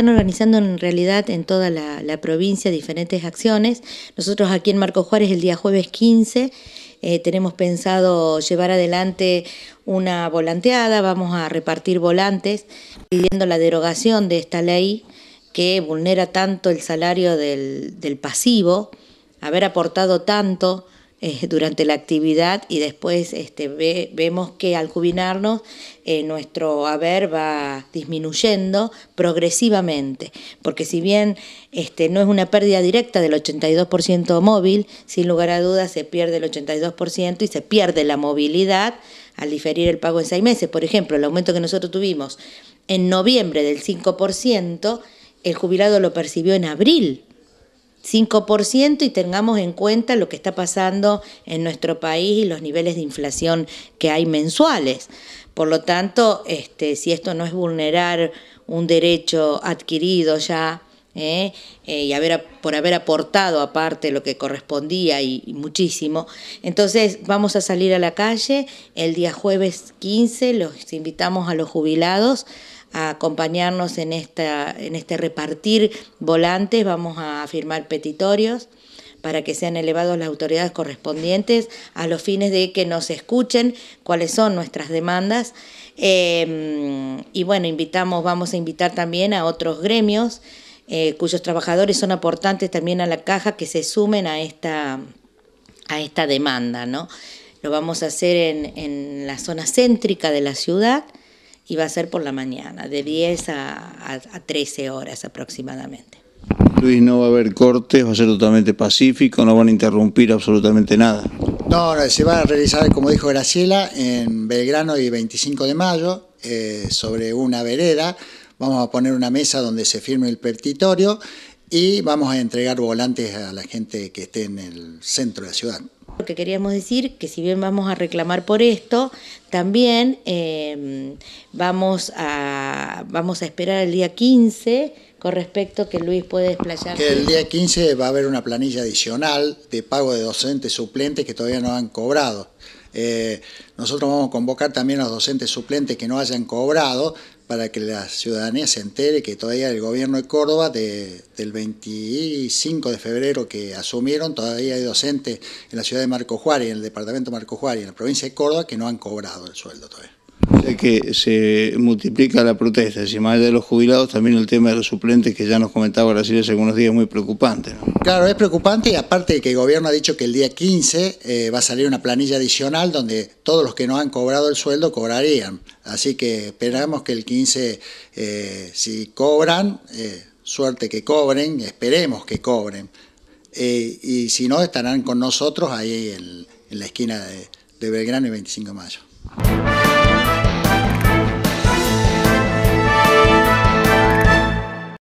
Están organizando en realidad en toda la, provincia diferentes acciones. Nosotros aquí en Marco Juárez el día jueves 15 eh, tenemos pensado llevar adelante una volanteada, vamos a repartir volantes pidiendo la derogación de esta ley que vulnera tanto el salario del, del pasivo, haber aportado tanto eh, durante la actividad y después este, vemos que al jubilarnos eh, nuestro haber va disminuyendo progresivamente, porque si bien este, no es una pérdida directa del 82% móvil, sin lugar a dudas se pierde el 82% y se pierde la movilidad al diferir el pago en seis meses. Por ejemplo, el aumento que nosotros tuvimos en noviembre del 5%, el jubilado lo percibió en abril 5% y tengamos en cuenta lo que está pasando en nuestro país y los niveles de inflación que hay mensuales. Por lo tanto, este, si esto no es vulnerar un derecho adquirido ya ¿eh? Eh, y haber, por haber aportado aparte lo que correspondía y, y, muchísimo. Entonces vamos a salir a la calle el día jueves 15, los invitamos a los jubilados a acompañarnos en, esta, en este repartir volantes, vamos a firmar petitorios para que sean elevados las autoridades correspondientes a los fines de que nos escuchen cuáles son nuestras demandas. Em, y bueno, invitamos, vamos a invitar también a otros gremios eh, cuyos trabajadores son aportantes también a la caja que se sumen a esta, a esta demanda. ¿no? Lo vamos a hacer en, en la zona céntrica de la ciudad y va a ser por la mañana, de 10 a, 13 horas aproximadamente. Luis, no va a haber cortes, va a ser totalmente pacífico, no van a interrumpir absolutamente nada. No, no se va a realizar, como dijo Graciela, en Belgrano y 25 de mayo, eh, sobre una vereda. Vamos a poner una mesa donde se firme el pertitorio, y vamos a entregar volantes a la gente que esté en el centro de la ciudad. Lo que queríamos decir, que si bien vamos a reclamar por esto, también em, vamos, a, vamos a esperar el día 15 con respecto que Luis puede desplayar. el día 15 va a haber una planilla adicional de pago de docentes suplentes que todavía no han cobrado. Eh, nosotros vamos a convocar también a los docentes suplentes que no hayan cobrado para que la ciudadanía se entere que todavía el gobierno de Córdoba, del 25 de febrero que asumieron, todavía hay docentes en la ciudad de Marco Juárez, en el departamento de Marco Juárez, en la provincia de Córdoba, que no han cobrado el sueldo todavía. O sea que se multiplica la protesta, si más allá de los jubilados, también el tema de los suplentes que ya nos comentaba Brasil hace algunos días, muy preocupante. Claro, es preocupante y aparte de que el gobierno ha dicho que el día 15 eh, va a salir una planilla adicional donde todos los que no han cobrado el sueldo cobrarían. Así que esperamos que el 15, eh, si cobran, eh, suerte que cobren, esperemos que cobren. y si no, estarán con nosotros ahí en, la esquina de, de Belgrano y 25 de mayo.